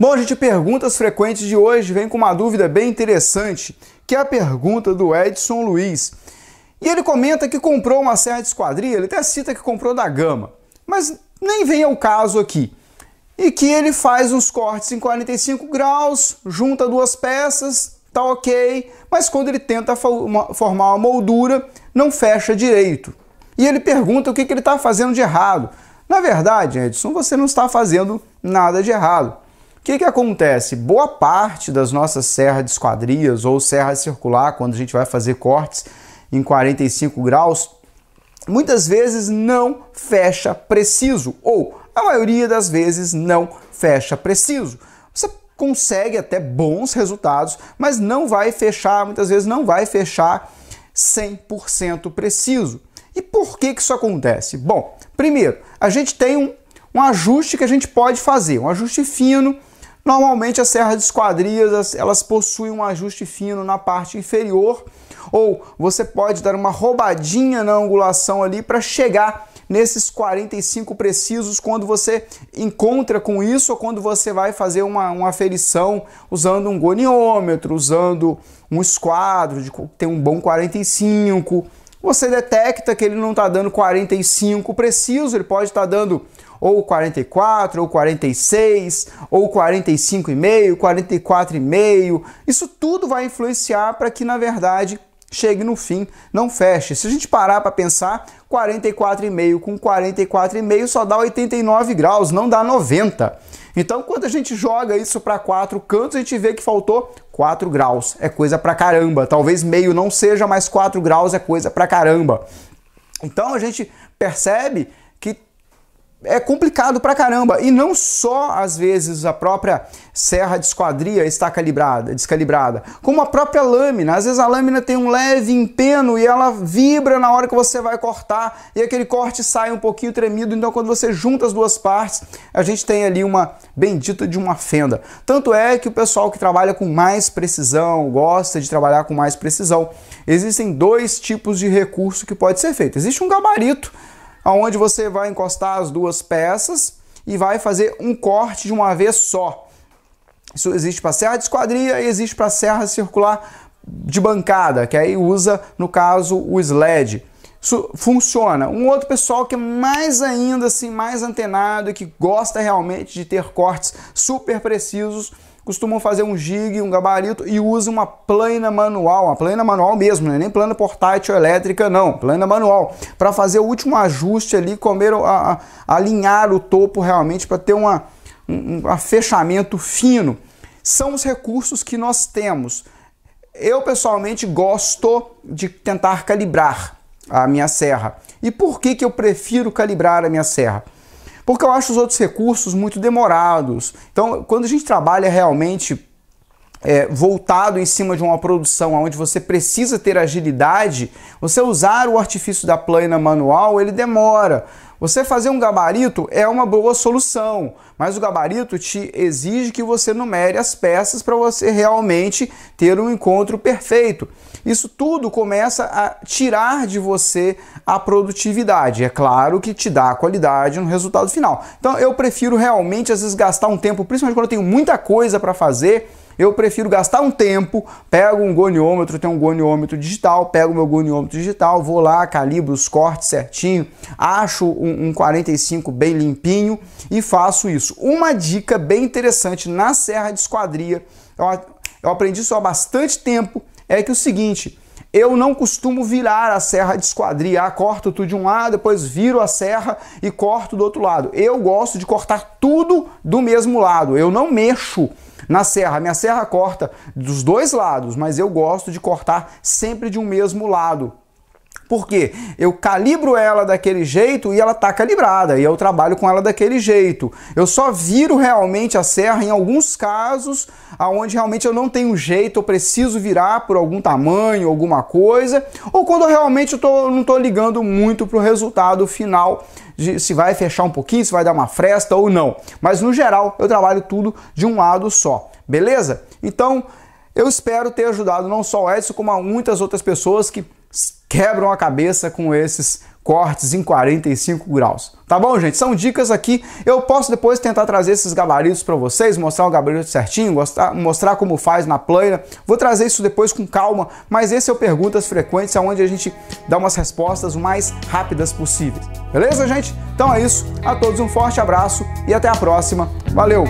Bom, gente, perguntas frequentes de hoje vem com uma dúvida bem interessante, que é a pergunta do Edson Luiz. E ele comenta que comprou uma serra de esquadria, ele até cita que comprou da Gama, mas nem vem ao caso aqui. E que ele faz uns cortes em 45 graus, junta duas peças, tá ok, mas quando ele tenta formar uma moldura, não fecha direito. E ele pergunta o que, que ele está fazendo de errado. Na verdade, Edson, você não está fazendo nada de errado. O que, que acontece? Boa parte das nossas serras de esquadrias ou serra circular, quando a gente vai fazer cortes em 45 graus, muitas vezes não fecha preciso, ou a maioria das vezes não fecha preciso. Você consegue até bons resultados, mas não vai fechar, muitas vezes não vai fechar 100% preciso. E por que, que isso acontece? Bom, primeiro, a gente tem um, um ajuste que a gente pode fazer, um ajuste fino Normalmente as serras de esquadrias elas possuem um ajuste fino na parte inferior ou você pode dar uma roubadinha na angulação ali para chegar nesses 45 precisos quando você encontra com isso ou quando você vai fazer uma, uma aferição usando um goniômetro, usando um esquadro, de, tem um bom 45, você detecta que ele não está dando 45 preciso, ele pode estar tá dando ou 44, ou 46, ou 45,5, 44,5. Isso tudo vai influenciar para que, na verdade, chegue no fim, não feche. Se a gente parar para pensar, 44,5 com 44,5 só dá 89 graus, não dá 90. Então, quando a gente joga isso para quatro cantos, a gente vê que faltou 4 graus. É coisa pra caramba. Talvez meio não seja, mas 4 graus é coisa pra caramba. Então a gente percebe é complicado pra caramba. E não só, às vezes, a própria serra de esquadria está calibrada, descalibrada, como a própria lâmina. Às vezes a lâmina tem um leve empeno e ela vibra na hora que você vai cortar, e aquele corte sai um pouquinho tremido. Então, quando você junta as duas partes, a gente tem ali uma bendita de uma fenda. Tanto é que o pessoal que trabalha com mais precisão, gosta de trabalhar com mais precisão, existem dois tipos de recurso que pode ser feito. Existe um gabarito aonde você vai encostar as duas peças e vai fazer um corte de uma vez só. Isso existe para serra de esquadria e existe para serra circular de bancada, que aí usa, no caso, o sled. Isso funciona. Um outro pessoal que é mais ainda assim, mais antenado e que gosta realmente de ter cortes super precisos costumam fazer um jig, um gabarito e usa uma plana manual, uma plana manual mesmo, né? nem plana portátil elétrica não, plana manual, para fazer o último ajuste ali, comer, a, a alinhar o topo realmente para ter uma, um, um fechamento fino. São os recursos que nós temos. Eu pessoalmente gosto de tentar calibrar a minha serra. E por que, que eu prefiro calibrar a minha serra? porque eu acho os outros recursos muito demorados. Então, quando a gente trabalha realmente é, voltado em cima de uma produção onde você precisa ter agilidade, você usar o artifício da plana manual, ele demora. Você fazer um gabarito é uma boa solução, mas o gabarito te exige que você numere as peças para você realmente ter um encontro perfeito. Isso tudo começa a tirar de você a produtividade. É claro que te dá a qualidade no resultado final. Então eu prefiro realmente às vezes gastar um tempo, principalmente quando eu tenho muita coisa para fazer, eu prefiro gastar um tempo, pego um goniômetro, tenho um goniômetro digital, pego meu goniômetro digital, vou lá, calibro os cortes certinho, acho um, um 45 bem limpinho e faço isso. Uma dica bem interessante na serra de esquadria, eu, eu aprendi isso há bastante tempo, é que o seguinte, eu não costumo virar a serra de esquadria. Ah, corto tudo de um lado, depois viro a serra e corto do outro lado. Eu gosto de cortar tudo do mesmo lado. Eu não mexo na serra. Minha serra corta dos dois lados, mas eu gosto de cortar sempre de um mesmo lado. Porque eu calibro ela daquele jeito e ela está calibrada, e eu trabalho com ela daquele jeito. Eu só viro realmente a serra em alguns casos aonde realmente eu não tenho jeito, eu preciso virar por algum tamanho, alguma coisa, ou quando eu realmente tô, não estou ligando muito para o resultado final de se vai fechar um pouquinho, se vai dar uma fresta ou não. Mas no geral eu trabalho tudo de um lado só, beleza? Então eu espero ter ajudado não só o Edson, como a muitas outras pessoas que quebram a cabeça com esses cortes em 45 graus. Tá bom, gente? São dicas aqui. Eu posso depois tentar trazer esses gabaritos para vocês, mostrar o gabarito certinho, mostrar, mostrar como faz na plana. Vou trazer isso depois com calma, mas esse é o Perguntas Frequentes, é onde a gente dá umas respostas o mais rápidas possíveis. Beleza, gente? Então é isso. A todos um forte abraço e até a próxima. Valeu!